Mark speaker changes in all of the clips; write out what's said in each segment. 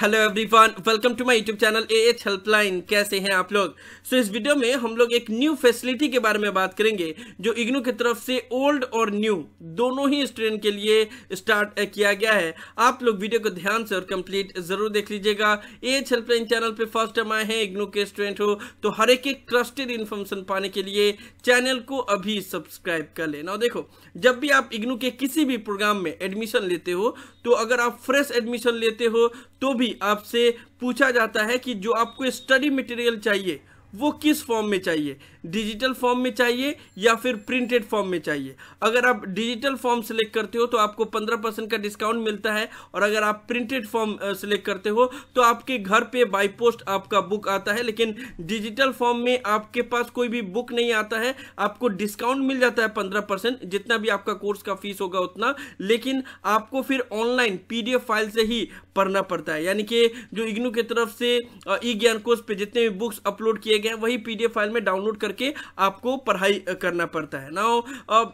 Speaker 1: hello everyone welcome to my YouTube channel A H helpline कैसे हैं आप लोग सो so, इस वीडियो में हम लोग एक न्यू फैसिलिटी के बारे में बात करेंगे जो इग्नू की तरफ से ओल्ड और न्यू दोनों ही स्टूडेंट के लिए स्टार्ट किया गया है आप लोग वीडियो को ध्यान से और कंप्लीट जरूर देख लीजिएगा ए एच हेल्पलाइन चैनल पर फर्स्ट टाइम आए हैं इग्नू के स्टूडेंट हो तो हर एक ट्रस्टेड इन्फॉर्मेशन पाने के लिए चैनल को अभी सब्सक्राइब कर लेना देखो जब भी आप इग्नू के किसी भी प्रोग्राम में एडमिशन लेते हो तो अगर आप फ्रेश एडमिशन लेते हो तो भी आपसे पूछा जाता है कि जो आपको स्टडी मटेरियल चाहिए वो किस फॉर्म में चाहिए डिजिटल फॉर्म में चाहिए या फिर प्रिंटेड फॉर्म में चाहिए अगर आप डिजिटल फॉर्म सेलेक्ट करते हो तो आपको पंद्रह परसेंट का डिस्काउंट मिलता है और अगर आप प्रिंटेड फॉर्म सेलेक्ट करते हो तो आपके घर पे बाय पोस्ट आपका बुक आता है लेकिन डिजिटल फॉर्म में आपके पास कोई भी बुक नहीं आता है आपको डिस्काउंट मिल जाता है पंद्रह परसेंट जितना भी आपका कोर्स का फीस होगा उतना लेकिन आपको फिर ऑनलाइन पी फाइल से ही पढ़ना पड़ता है यानी कि जो इग्नू की तरफ से ई ज्ञान कोर्स पर जितने भी बुक्स अपलोड किए गया है वही पीडीएफ फाइल में डाउनलोड करके आपको पढ़ाई करना पड़ता है ना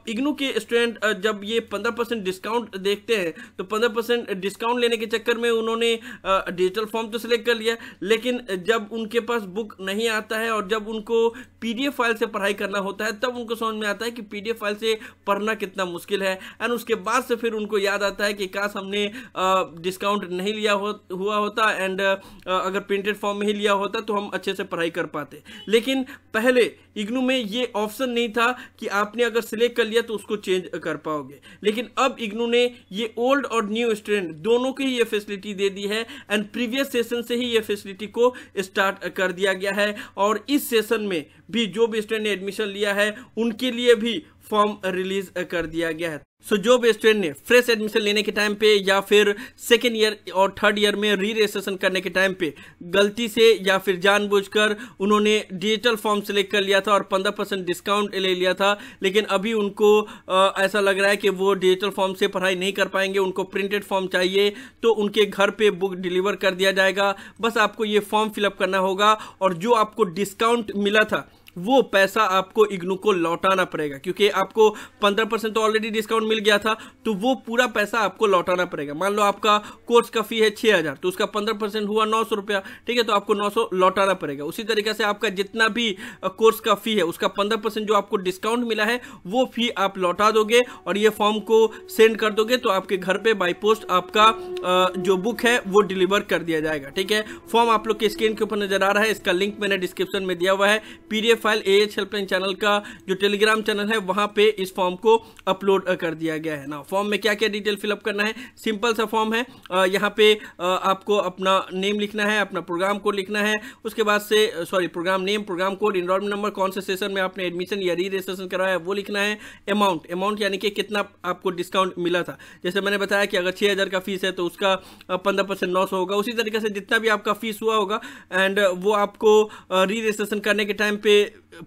Speaker 1: इग्नू के स्टूडेंट जब ये पंद्रह परसेंट डिस्काउंट देखते हैं तो पंद्रह परसेंट डिस्काउंट लेने के चक्कर में उन्होंने डिजिटल फॉर्म तो सिलेक्ट कर लिया लेकिन जब उनके पास बुक नहीं आता है और जब उनको पीडीएफ फाइल से पढ़ाई करना होता है तब उनको समझ में आता है कि पीडीएफ फाइल से पढ़ना कितना मुश्किल है एंड उसके बाद से फिर उनको याद आता है कि काश हमने डिस्काउंट नहीं लिया हो, हुआ होता एंड अगर प्रिंटेड फॉर्म में ही लिया होता तो हम अच्छे से पढ़ाई कर पाते थे लेकिन पहले इग्नू में ये ऑप्शन नहीं था कि आपने अगर सिलेक्ट कर लिया तो उसको चेंज कर पाओगे लेकिन अब इग्नू ने ये ओल्ड और न्यू स्टूडेंट दोनों की ये फैसिलिटी दे दी है एंड प्रीवियस सेशन से ही ये फैसिलिटी को स्टार्ट कर दिया गया है और इस सेशन में भी जो भी स्टूडेंट ने एडमिशन लिया है उनके लिए भी फॉर्म रिलीज कर दिया गया है सो so, जो स्टूडेंट ने फ्रेश एडमिशन लेने के टाइम पे या फिर सेकेंड ईयर और थर्ड ईयर में री रजिस्ट्रेशन करने के टाइम पे गलती से या फिर जानबूझकर उन्होंने डिजिटल फॉर्म सेलेक्ट कर लिया था और 15 परसेंट डिस्काउंट ले लिया था लेकिन अभी उनको आ, ऐसा लग रहा है कि वो डिजिटल फॉर्म से पढ़ाई नहीं कर पाएंगे उनको प्रिंटेड फॉर्म चाहिए तो उनके घर पर बुक डिलीवर कर दिया जाएगा बस आपको ये फॉर्म फिलअप करना होगा और जो आपको डिस्काउंट मिला था वो पैसा आपको इग्नू को लौटाना पड़ेगा क्योंकि आपको पंद्रह परसेंट तो ऑलरेडी डिस्काउंट मिल गया था तो वो पूरा पैसा आपको लौटाना पड़ेगा मान लो आपका कोर्स का फी है छः हज़ार तो उसका पंद्रह परसेंट हुआ नौ सौ रुपया ठीक है तो आपको नौ सौ लौटाना पड़ेगा उसी तरीके से आपका जितना भी कोर्स का फी है उसका पंद्रह परसेंट जो आपको डिस्काउंट मिला है वो फी आप लौटा दोगे और ये फॉर्म को सेंड कर दोगे तो आपके घर पर बाई पोस्ट आपका जो बुक है वो डिलीवर कर दिया जाएगा ठीक है फॉर्म आप लोग के स्क्रीन के ऊपर नजर आ रहा है इसका लिंक मैंने डिस्क्रिप्शन में दिया हुआ है PDF profile A H helpline channel का जो टेलीग्राम चैनल है वहां पे इस फॉर्म को अपलोड कर दिया गया है ना फॉर्म में क्या क्या डिटेल फिलअप करना है सिंपल सा फॉर्म है यहाँ पे आपको अपना नेम लिखना है अपना प्रोग्राम कोड लिखना है उसके बाद से sorry programme name programme code enrolment number कौन से सेशन में आपने एडमिशन या री रजिस्ट्रेशन कराया है वो लिखना है अमाउंट अमाउंट यानी कि कितना आपको डिस्काउंट मिला था जैसे मैंने बताया कि अगर छः हज़ार का फीस है तो उसका पंद्रह परसेंट लॉस होगा उसी तरीके से जितना भी आपका फीस हुआ होगा एंड वो आपको री रजिस्ट्रेशन करने के टाइम पे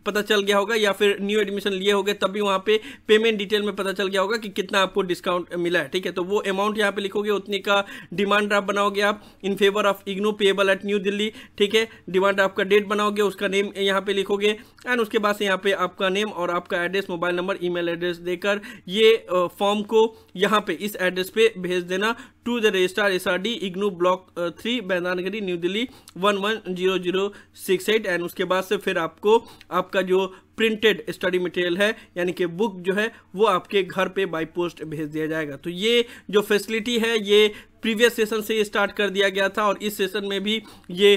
Speaker 1: पता चल गया होगा या फिर न्यू एडमिशन लिए होगे तब भी वहाँ पे पेमेंट डिटेल में पता चल गया होगा कि कितना आपको डिस्काउंट मिला है ठीक है तो वो अमाउंट यहाँ पे लिखोगे उतने का डिमांड ड्राफ्ट बनाओगे आप in favour of IGNOU payable at New Delhi ठीक है डिमांड ड्राफ्ट का डेट बनाओगे उसका नेम यहाँ पे लिखोगे एंड उसके बाद से यहाँ पे आपका नेम और आपका address mobile number e address देकर ये फॉर्म को यहाँ पे इस एड्रेस पे भेज देना to the registrar S R D IGNOU block three बैदानगरी New Delhi one one zero zero six eight and उसके बाद से फिर आपको आपका जो प्रिंटेड स्टडी मटेरियल है यानी कि बुक जो है वो आपके घर पे बाई पोस्ट भेज दिया जाएगा तो ये जो फैसिलिटी है ये प्रीवियस सेशन से स्टार्ट कर दिया गया था और इस सेशन में भी ये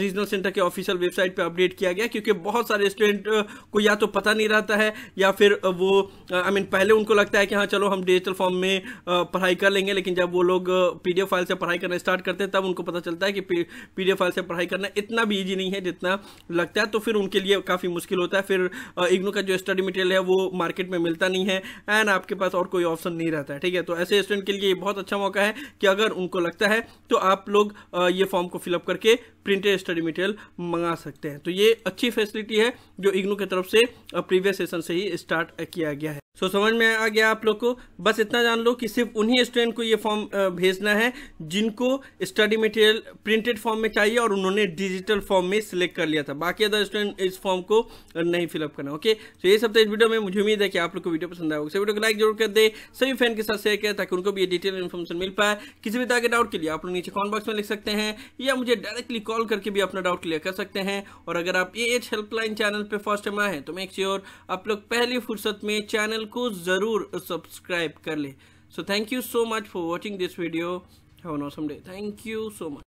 Speaker 1: रीजनल सेंटर के ऑफिशियल वेबसाइट पे अपडेट किया गया क्योंकि बहुत सारे स्टूडेंट को या तो पता नहीं रहता है या फिर वो आई मीन पहले उनको लगता है कि हाँ चलो हम डिजिटल फॉर्म में पढ़ाई कर लेंगे लेकिन जब वो लोग पी फाइल से पढ़ाई करना स्टार्ट करते हैं तब उनको पता चलता है कि पी फाइल से पढ़ाई करना इतना भी ईजी नहीं है जितना लगता है तो फिर उनके लिए काफ़ी मुश्किल होता है फिर इग्नू का जो स्टडी मटेरियल है वो मार्केट में मिलता नहीं है एंड आपके पास और कोई ऑप्शन नहीं रहता है ठीक है तो ऐसे स्टूडेंट के लिए बहुत अच्छा मौका है कि अगर उनको लगता है तो आप लोग ये फॉर्म को फिलअप करके प्रिंटेड स्टडी मटेरियल मंगा सकते हैं तो ये अच्छी फैसिलिटी है जो इग्नू की तरफ से प्रीवियस सेशन से ही स्टार्ट किया गया है सो so, समझ में आ गया आप लोग को बस इतना जान लो कि सिर्फ उन्हीं स्टूडेंट को ये फॉर्म भेजना है जिनको स्टडी मटेरियल प्रिंटेड फॉर्म में चाहिए और उन्होंने डिजिटल फॉर्म में सिलेक्ट कर लिया था बाकी अदर स्टूडेंट इस फॉर्म को नहीं फिलअप करना ओके तो सो so, ये सब तो इस वीडियो में मुझे उम्मीद है कि आप लोग को वीडियो पसंद आएगा वीडियो को लाइक जरूर कर दे सभी फ्रेंड के साथ शेयर करें ताकि उनको भी ये डिटेल इन्फॉर्मेशन मिल पाए किसी भी तरह के डाउट के लिए आप लोग नीचे कॉमेंट बॉक्स में लिख सकते हैं या मुझे डायरेक्टली कॉल करके भी अपना डाउट क्लियर कर सकते हैं और अगर आप ए हेल्पलाइन चैनल पर फर्स्ट टाइम आए हैं तो मेक श्योर आप लोग पहली फुर्सत में चैनल को ज़रूर सब्सक्राइब कर ले so thank you so much for watching this video have an day thank you so much